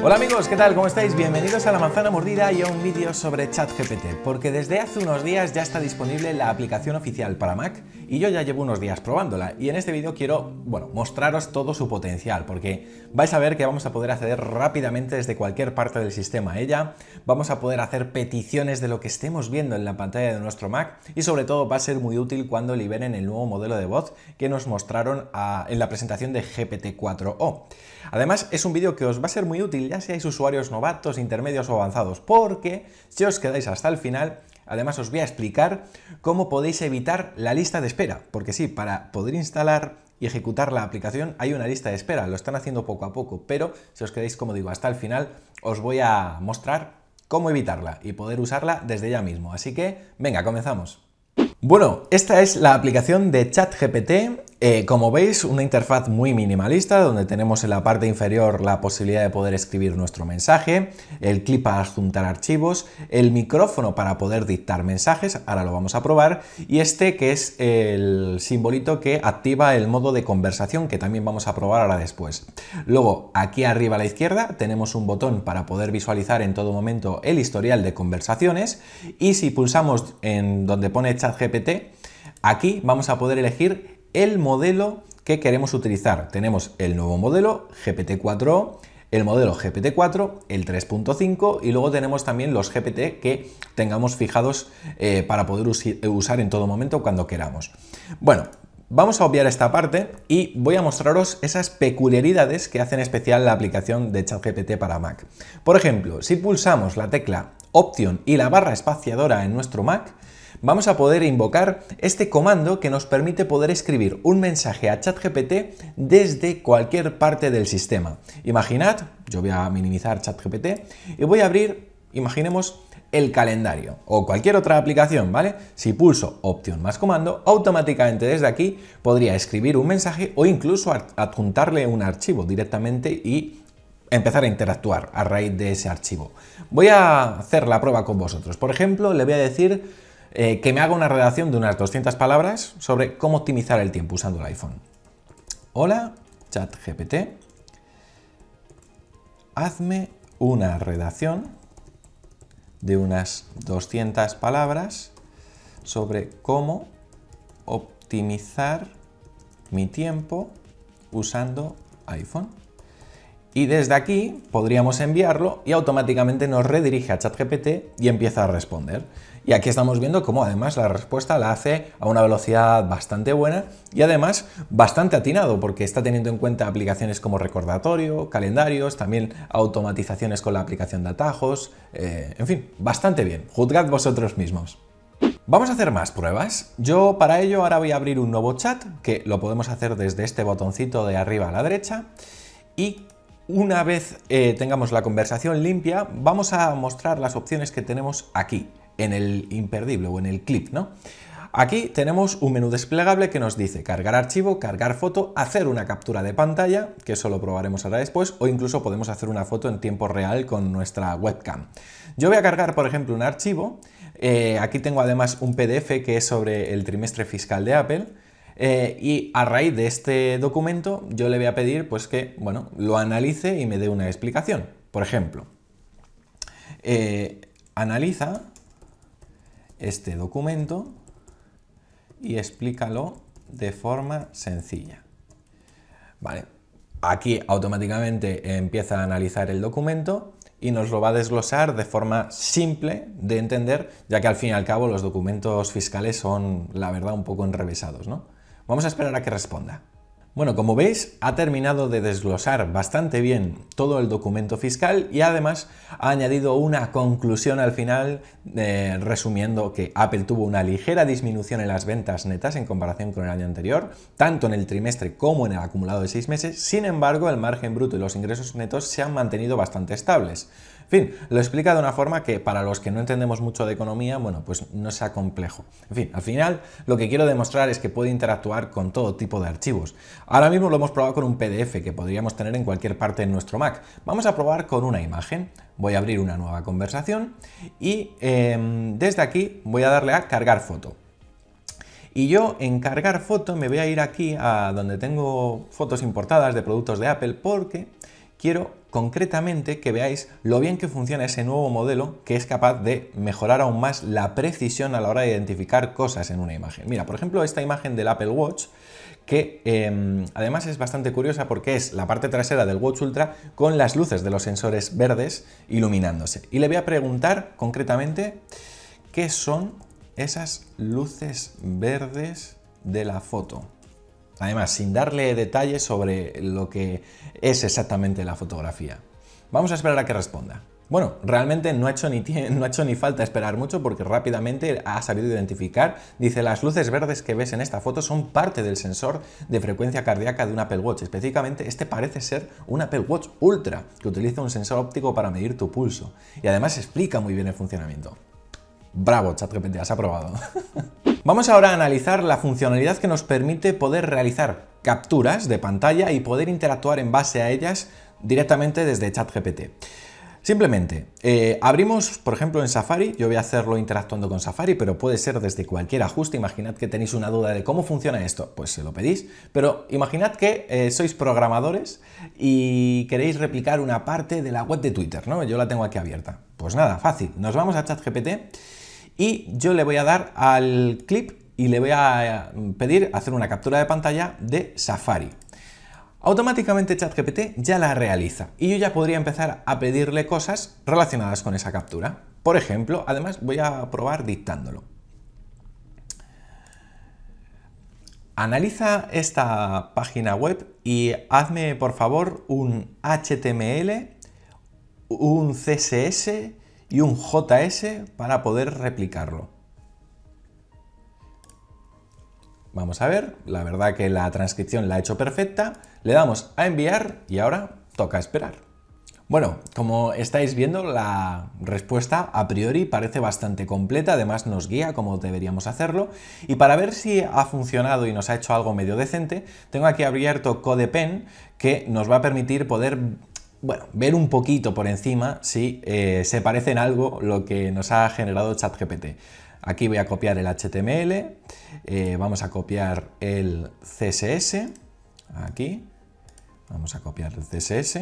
Hola amigos, ¿qué tal? ¿Cómo estáis? Bienvenidos a La Manzana Mordida y a un vídeo sobre ChatGPT, porque desde hace unos días ya está disponible la aplicación oficial para Mac y yo ya llevo unos días probándola y en este vídeo quiero, bueno, mostraros todo su potencial, porque vais a ver que vamos a poder acceder rápidamente desde cualquier parte del sistema a ella, vamos a poder hacer peticiones de lo que estemos viendo en la pantalla de nuestro Mac y sobre todo va a ser muy útil cuando liberen el nuevo modelo de voz que nos mostraron en la presentación de GPT-4o. Además, es un vídeo que os va a ser muy útil ya seáis usuarios novatos, intermedios o avanzados, porque si os quedáis hasta el final, además os voy a explicar cómo podéis evitar la lista de espera, porque sí, para poder instalar y ejecutar la aplicación hay una lista de espera, lo están haciendo poco a poco, pero si os quedáis, como digo, hasta el final, os voy a mostrar cómo evitarla y poder usarla desde ya mismo. Así que, venga, comenzamos. Bueno, esta es la aplicación de ChatGPT eh, como veis, una interfaz muy minimalista donde tenemos en la parte inferior la posibilidad de poder escribir nuestro mensaje, el clip para adjuntar archivos, el micrófono para poder dictar mensajes, ahora lo vamos a probar, y este que es el simbolito que activa el modo de conversación que también vamos a probar ahora después. Luego, aquí arriba a la izquierda tenemos un botón para poder visualizar en todo momento el historial de conversaciones y si pulsamos en donde pone ChatGPT, aquí vamos a poder elegir el modelo que queremos utilizar. Tenemos el nuevo modelo gpt 4 el modelo GPT-4, el 3.5 y luego tenemos también los GPT que tengamos fijados eh, para poder usar en todo momento cuando queramos. Bueno, Vamos a obviar esta parte y voy a mostraros esas peculiaridades que hacen especial la aplicación de ChatGPT para Mac. Por ejemplo, si pulsamos la tecla Option y la barra espaciadora en nuestro Mac, vamos a poder invocar este comando que nos permite poder escribir un mensaje a ChatGPT desde cualquier parte del sistema. Imaginad, yo voy a minimizar ChatGPT y voy a abrir, imaginemos, el calendario o cualquier otra aplicación, ¿vale? Si pulso opción más comando, automáticamente desde aquí podría escribir un mensaje o incluso adjuntarle un archivo directamente y empezar a interactuar a raíz de ese archivo. Voy a hacer la prueba con vosotros. Por ejemplo, le voy a decir eh, que me haga una redacción de unas 200 palabras sobre cómo optimizar el tiempo usando el iPhone. Hola, ChatGPT. Hazme una redacción de unas 200 palabras sobre cómo optimizar mi tiempo usando iPhone. Y desde aquí podríamos enviarlo y automáticamente nos redirige a ChatGPT y empieza a responder. Y aquí estamos viendo cómo además la respuesta la hace a una velocidad bastante buena y además bastante atinado porque está teniendo en cuenta aplicaciones como recordatorio, calendarios, también automatizaciones con la aplicación de atajos, eh, en fin, bastante bien. Juzgad vosotros mismos. Vamos a hacer más pruebas. Yo para ello ahora voy a abrir un nuevo chat que lo podemos hacer desde este botoncito de arriba a la derecha y una vez eh, tengamos la conversación limpia, vamos a mostrar las opciones que tenemos aquí, en el imperdible o en el clip, ¿no? Aquí tenemos un menú desplegable que nos dice cargar archivo, cargar foto, hacer una captura de pantalla, que eso lo probaremos ahora después, o incluso podemos hacer una foto en tiempo real con nuestra webcam. Yo voy a cargar, por ejemplo, un archivo. Eh, aquí tengo además un PDF que es sobre el trimestre fiscal de Apple. Eh, y a raíz de este documento yo le voy a pedir pues que, bueno, lo analice y me dé una explicación. Por ejemplo, eh, analiza este documento y explícalo de forma sencilla. Vale, aquí automáticamente empieza a analizar el documento y nos lo va a desglosar de forma simple de entender, ya que al fin y al cabo los documentos fiscales son, la verdad, un poco enrevesados, ¿no? Vamos a esperar a que responda. Bueno, como veis, ha terminado de desglosar bastante bien todo el documento fiscal y además ha añadido una conclusión al final eh, resumiendo que Apple tuvo una ligera disminución en las ventas netas en comparación con el año anterior, tanto en el trimestre como en el acumulado de seis meses, sin embargo el margen bruto y los ingresos netos se han mantenido bastante estables. En fin, lo explica de una forma que para los que no entendemos mucho de economía, bueno, pues no sea complejo. En fin, al final lo que quiero demostrar es que puede interactuar con todo tipo de archivos. Ahora mismo lo hemos probado con un PDF que podríamos tener en cualquier parte de nuestro Mac. Vamos a probar con una imagen. Voy a abrir una nueva conversación y em, desde aquí voy a darle a cargar foto. Y yo en cargar foto me voy a ir aquí a donde tengo fotos importadas de productos de Apple porque quiero concretamente que veáis lo bien que funciona ese nuevo modelo que es capaz de mejorar aún más la precisión a la hora de identificar cosas en una imagen. Mira, por ejemplo, esta imagen del Apple Watch que em, además es bastante curiosa porque es la parte trasera del Watch Ultra con las luces de los sensores verdes iluminándose. Y le voy a preguntar concretamente qué son esas luces verdes de la foto. Además, sin darle detalles sobre lo que es exactamente la fotografía. Vamos a esperar a que responda. Bueno, realmente no ha, hecho ni no ha hecho ni falta esperar mucho porque rápidamente ha sabido identificar. Dice, las luces verdes que ves en esta foto son parte del sensor de frecuencia cardíaca de un Apple Watch. Específicamente, este parece ser un Apple Watch Ultra que utiliza un sensor óptico para medir tu pulso. Y además explica muy bien el funcionamiento. Bravo, repente has aprobado. Vamos ahora a analizar la funcionalidad que nos permite poder realizar capturas de pantalla y poder interactuar en base a ellas directamente desde ChatGPT. Simplemente, eh, abrimos, por ejemplo, en Safari, yo voy a hacerlo interactuando con Safari, pero puede ser desde cualquier ajuste, imaginad que tenéis una duda de cómo funciona esto, pues se lo pedís, pero imaginad que eh, sois programadores y queréis replicar una parte de la web de Twitter, ¿no? Yo la tengo aquí abierta. Pues nada, fácil, nos vamos a ChatGPT y yo le voy a dar al clip y le voy a eh, pedir hacer una captura de pantalla de Safari. Automáticamente ChatGPT ya la realiza y yo ya podría empezar a pedirle cosas relacionadas con esa captura. Por ejemplo, además voy a probar dictándolo. Analiza esta página web y hazme por favor un HTML, un CSS, y un JS para poder replicarlo. Vamos a ver, la verdad que la transcripción la ha hecho perfecta, le damos a enviar y ahora toca esperar. Bueno, como estáis viendo, la respuesta a priori parece bastante completa, además nos guía como deberíamos hacerlo, y para ver si ha funcionado y nos ha hecho algo medio decente, tengo aquí abierto CodePen, que nos va a permitir poder bueno, ver un poquito por encima si eh, se parece en algo lo que nos ha generado ChatGPT. Aquí voy a copiar el HTML, eh, vamos a copiar el CSS, aquí, vamos a copiar el CSS.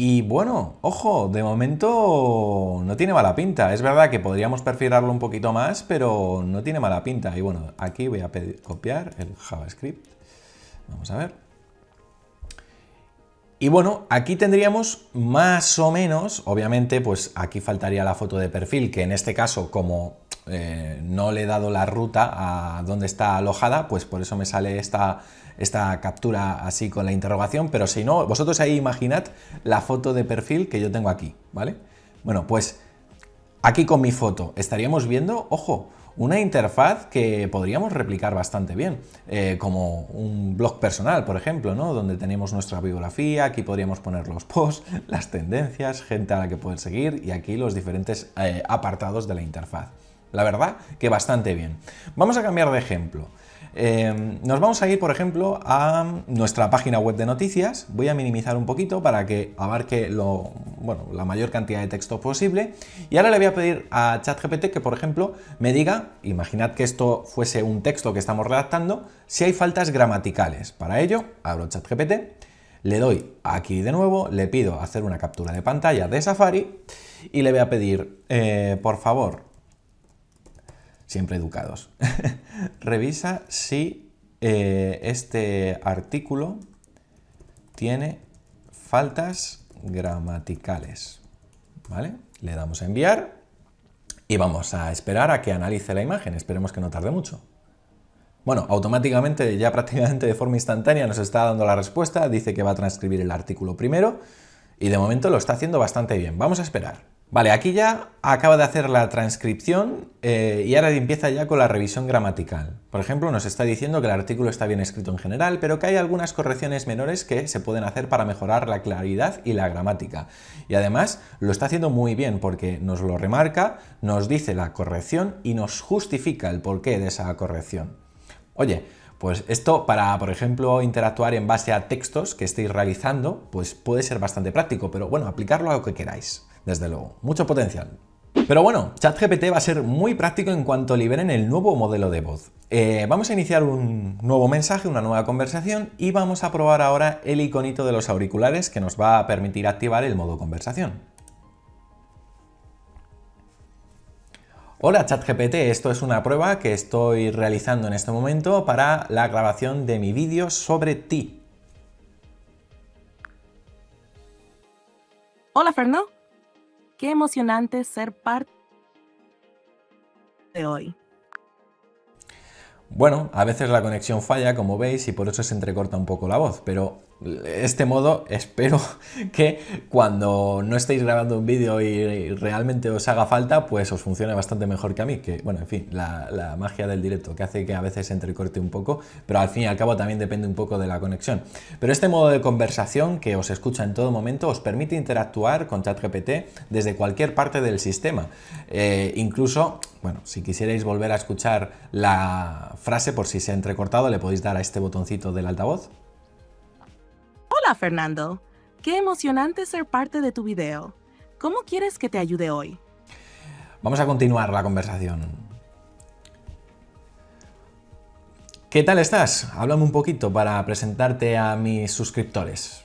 Y bueno, ojo, de momento no tiene mala pinta. Es verdad que podríamos perfilarlo un poquito más, pero no tiene mala pinta. Y bueno, aquí voy a copiar el JavaScript. Vamos a ver. Y bueno, aquí tendríamos más o menos, obviamente, pues aquí faltaría la foto de perfil, que en este caso, como eh, no le he dado la ruta a donde está alojada, pues por eso me sale esta, esta captura así con la interrogación, pero si no, vosotros ahí imaginad la foto de perfil que yo tengo aquí, ¿vale? Bueno, pues aquí con mi foto estaríamos viendo, ojo, una interfaz que podríamos replicar bastante bien, eh, como un blog personal, por ejemplo, ¿no? donde tenemos nuestra biografía, aquí podríamos poner los posts, las tendencias, gente a la que pueden seguir y aquí los diferentes eh, apartados de la interfaz. La verdad que bastante bien. Vamos a cambiar de ejemplo. Em, nos vamos a ir, por ejemplo, a nuestra página web de noticias. Voy a minimizar un poquito para que abarque la mayor cantidad de texto posible. Y ahora le voy a pedir a ChatGPT que, por ejemplo, me diga, imaginad que esto fuese un texto que estamos redactando, si hay faltas gramaticales. Para ello, abro ChatGPT, le doy aquí de nuevo, le pido hacer una captura de pantalla de Safari y le voy a pedir, eh, por favor, siempre educados. Revisa si eh, este artículo tiene faltas gramaticales. ¿Vale? Le damos a enviar y vamos a esperar a que analice la imagen. Esperemos que no tarde mucho. Bueno, automáticamente, ya prácticamente de forma instantánea, nos está dando la respuesta. Dice que va a transcribir el artículo primero y de momento lo está haciendo bastante bien. Vamos a esperar. Vale, aquí ya acaba de hacer la transcripción eh, y ahora empieza ya con la revisión gramatical. Por ejemplo, nos está diciendo que el artículo está bien escrito en general, pero que hay algunas correcciones menores que se pueden hacer para mejorar la claridad y la gramática. Y además lo está haciendo muy bien porque nos lo remarca, nos dice la corrección y nos justifica el porqué de esa corrección. Oye, pues esto para, por ejemplo, interactuar en base a textos que estéis realizando, pues puede ser bastante práctico, pero bueno, aplicarlo a lo que queráis desde luego. Mucho potencial. Pero bueno, ChatGPT va a ser muy práctico en cuanto liberen el nuevo modelo de voz. Eh, vamos a iniciar un nuevo mensaje, una nueva conversación y vamos a probar ahora el iconito de los auriculares que nos va a permitir activar el modo conversación. Hola ChatGPT, esto es una prueba que estoy realizando en este momento para la grabación de mi vídeo sobre ti. Hola Fernando, Qué emocionante ser parte de hoy. Bueno, a veces la conexión falla, como veis, y por eso se entrecorta un poco la voz, pero este modo espero que cuando no estéis grabando un vídeo y realmente os haga falta, pues os funcione bastante mejor que a mí, que bueno, en fin, la, magia del directo que hace que a veces entrecorte un poco, pero al fin y al cabo también depende un poco de la conexión. Pero este modo de conversación que os escucha en todo momento os permite interactuar con ChatGPT desde cualquier parte del sistema. Eh, incluso, bueno, si quisierais volver a escuchar la frase por si se ha entrecortado, le podéis dar a este botoncito del altavoz Hola Fernando, qué emocionante ser parte de tu video. ¿Cómo quieres que te ayude hoy? Vamos a continuar la conversación. ¿Qué tal estás? Háblame un poquito para presentarte a mis suscriptores.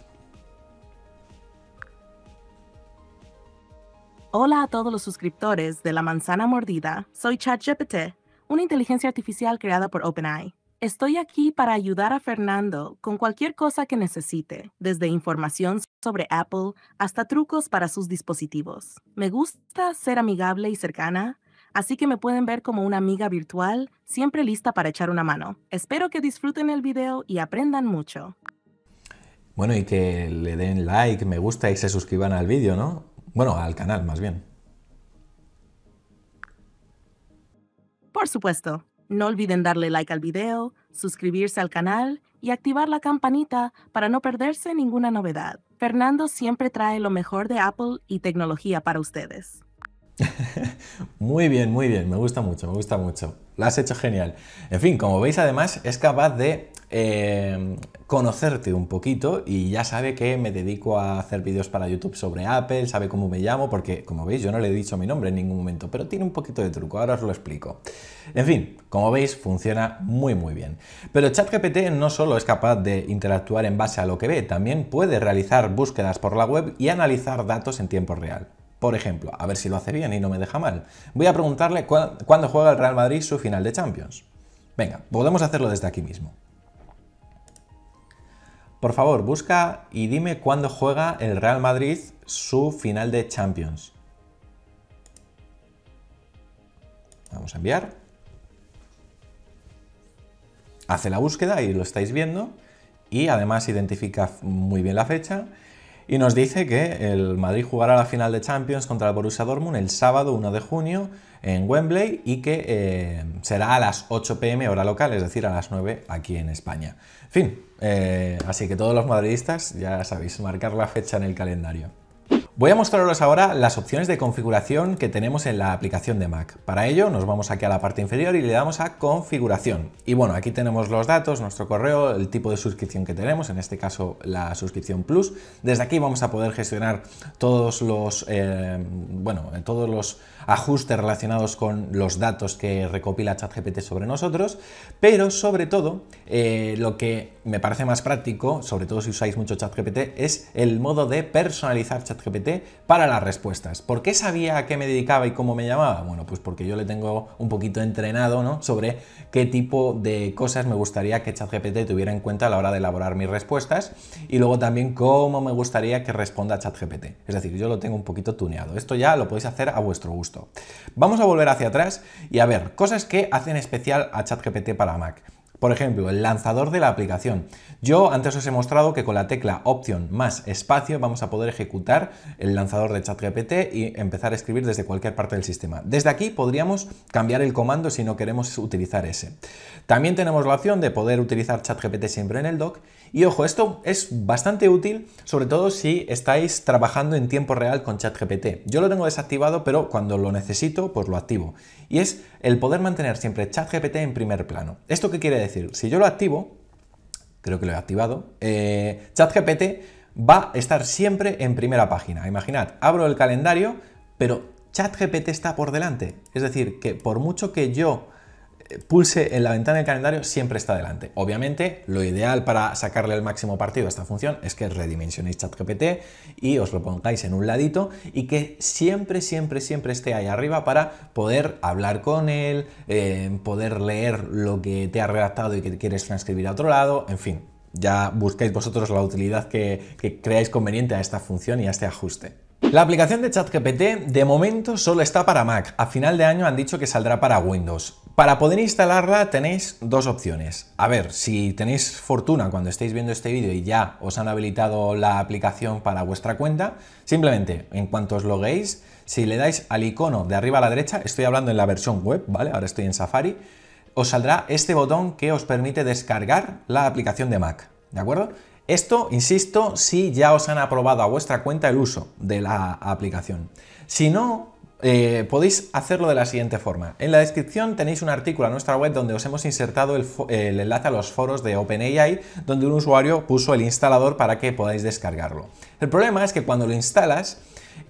Hola a todos los suscriptores de La Manzana Mordida. Soy ChatGPT, una inteligencia artificial creada por OpenAI. Estoy aquí para ayudar a Fernando con cualquier cosa que necesite, desde información sobre Apple hasta trucos para sus dispositivos. Me gusta ser amigable y cercana, así que me pueden ver como una amiga virtual, siempre lista para echar una mano. Espero que disfruten el video y aprendan mucho. Bueno, y que le den like, me gusta y se suscriban al vídeo, ¿no? Bueno, al canal más bien. Por supuesto. No olviden darle like al video, suscribirse al canal y activar la campanita para no perderse ninguna novedad. Fernando siempre trae lo mejor de Apple y tecnología para ustedes. muy bien, muy bien, me gusta mucho, me gusta mucho. Lo has hecho genial. En fin, como veis además es capaz de eh, conocerte un poquito y ya sabe que me dedico a hacer vídeos para YouTube sobre Apple, sabe cómo me llamo, porque como veis yo no le he dicho mi nombre en ningún momento, pero tiene un poquito de truco, ahora os lo explico. En fin, como veis funciona muy muy bien. Pero ChatGPT no solo es capaz de interactuar en base a lo que ve, también puede realizar búsquedas por la web y analizar datos en tiempo real. Por ejemplo, a ver si lo hace bien y no me deja mal. Voy a preguntarle cuándo juega el Real Madrid su final de Champions. Venga, podemos hacerlo desde aquí mismo. Por favor, busca y dime cuándo juega el Real Madrid su final de Champions. Vamos a enviar. Hace la búsqueda y lo estáis viendo. Y además identifica muy bien la fecha y nos dice que el Madrid jugará la final de Champions contra el Borussia Dortmund el sábado 1 de junio en Wembley y que eh, será a las 8 pm hora local, es decir, a las 9 aquí en España. En Fin, eh, así que todos los madridistas ya sabéis, marcar la fecha en el calendario. Voy a mostraros ahora las opciones de configuración que tenemos en la aplicación de Mac. Para ello nos vamos aquí a la parte inferior y le damos a configuración. Y bueno, aquí tenemos los datos, nuestro correo, el tipo de suscripción que tenemos, en este caso la suscripción Plus. Desde aquí vamos a poder gestionar todos los, bueno, eh, bueno, todos los ajustes relacionados con los datos que recopila ChatGPT sobre nosotros, pero sobre todo eh, lo que me parece más práctico, sobre todo si usáis mucho ChatGPT, es el modo de personalizar ChatGPT para las respuestas. ¿Por qué sabía a qué me dedicaba y cómo me llamaba? Bueno, pues porque yo le tengo un poquito entrenado ¿no? sobre qué tipo de cosas me gustaría que ChatGPT tuviera en cuenta a la hora de elaborar mis respuestas y luego también cómo me gustaría que responda ChatGPT. Es decir, yo lo tengo un poquito tuneado. Esto ya lo podéis hacer a vuestro gusto. Vamos a volver hacia atrás y a ver cosas que hacen especial a ChatGPT para Mac. Por ejemplo, el lanzador de la aplicación. Yo antes os he mostrado que con la tecla Option más espacio vamos a poder ejecutar el lanzador de ChatGPT y empezar a escribir desde cualquier parte del sistema. Desde aquí podríamos cambiar el comando si no queremos utilizar ese. También tenemos la opción de poder utilizar ChatGPT siempre en el doc Y ojo, esto es bastante útil, sobre todo si estáis trabajando en tiempo real con ChatGPT. Yo lo tengo desactivado, pero cuando lo necesito, pues lo activo. Y es el poder mantener siempre ChatGPT en primer plano. ¿Esto qué quiere decir? decir, si yo lo activo, creo que lo he activado, eh, ChatGPT va a estar siempre en primera página. Imaginad, abro el calendario, pero ChatGPT está por delante. Es decir, que por mucho que yo pulse en la ventana del calendario siempre está delante. Obviamente, lo ideal para sacarle el máximo partido a esta función es que redimensionéis ChatGPT y os lo pongáis en un ladito y que siempre, siempre, siempre esté ahí arriba para poder hablar con él, eh, poder leer lo que te ha redactado y que quieres transcribir a otro lado, en fin. Ya buscáis vosotros la utilidad que creáis conveniente a esta función y a este ajuste. La aplicación de ChatGPT de momento solo está para Mac. A final de año han dicho que saldrá para Windows. Para poder instalarla tenéis dos opciones. A ver, si tenéis fortuna cuando estéis viendo este vídeo y ya os han habilitado la aplicación para vuestra cuenta, simplemente en cuanto os loguéis, si le dais al icono de arriba a la derecha, estoy hablando en la versión web, ¿vale? Ahora estoy en Safari, os saldrá este botón que os permite descargar la aplicación de Mac. ¿De acuerdo? Esto, insisto, si ya os han aprobado a vuestra cuenta el uso de la aplicación. Si no, eh, podéis hacerlo de la siguiente forma. En la descripción tenéis un artículo a nuestra web donde os hemos insertado el, enlace a los foros de OpenAI donde un usuario puso el instalador para que podáis descargarlo. El problema es que cuando lo instalas,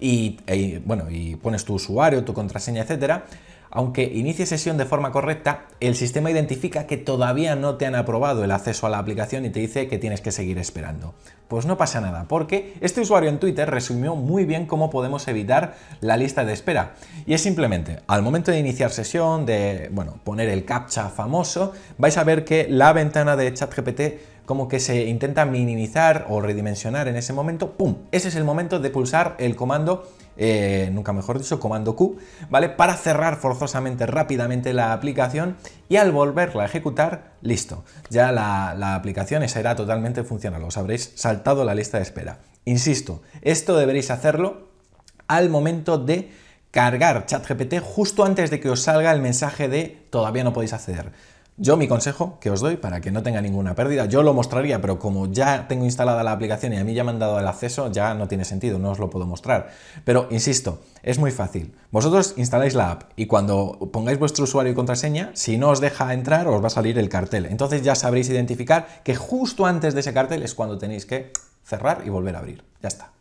y, e, bueno, y pones tu usuario, tu contraseña, etcétera, aunque inicie sesión de forma correcta, el sistema identifica que todavía no te han aprobado el acceso a la aplicación y te dice que tienes que seguir esperando. Pues no pasa nada, porque este usuario en Twitter resumió muy bien cómo podemos evitar la lista de espera. Y es simplemente, al momento de iniciar sesión, de bueno, poner el captcha famoso, vais a ver que la ventana de ChatGPT como que se intenta minimizar o redimensionar en ese momento, ¡pum! Ese es el momento de pulsar el comando, eh, nunca mejor dicho, comando Q, ¿vale? Para cerrar forzosamente, rápidamente la aplicación y al volverla a ejecutar, listo. Ya la, aplicación esa era totalmente funcional, os habréis saltado la lista de espera. Insisto, esto deberéis hacerlo al momento de cargar ChatGPT justo antes de que os salga el mensaje de todavía no podéis acceder. Yo mi consejo que os doy para que no tenga ninguna pérdida, yo lo mostraría, pero como ya tengo instalada la aplicación y a mí ya me han dado el acceso, ya no tiene sentido, no os lo puedo mostrar. Pero insisto, es muy fácil. Vosotros instaláis la app y cuando pongáis vuestro usuario y contraseña, si no os deja entrar, os va a salir el cartel. Entonces ya sabréis identificar que justo antes de ese cartel es cuando tenéis que cerrar y volver a abrir. Ya está.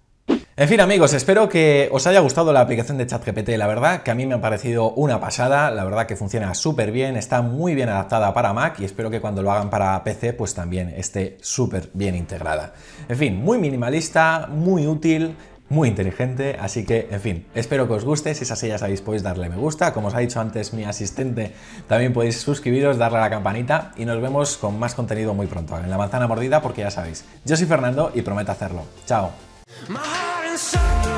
En fin amigos, espero que os haya gustado la aplicación de ChatGPT, la verdad que a mí me ha parecido una pasada, la verdad que funciona súper bien, está muy bien adaptada para Mac y espero que cuando lo hagan para PC pues también esté súper bien integrada. En fin, muy minimalista, muy útil, muy inteligente, así que, en fin, espero que os guste, si es así ya sabéis podéis darle me gusta, como os ha dicho antes mi asistente, también podéis suscribiros, darle a la campanita y nos vemos con más contenido muy pronto en La Manzana Mordida porque ya sabéis, yo soy Fernando y prometo hacerlo. ¡Chao! so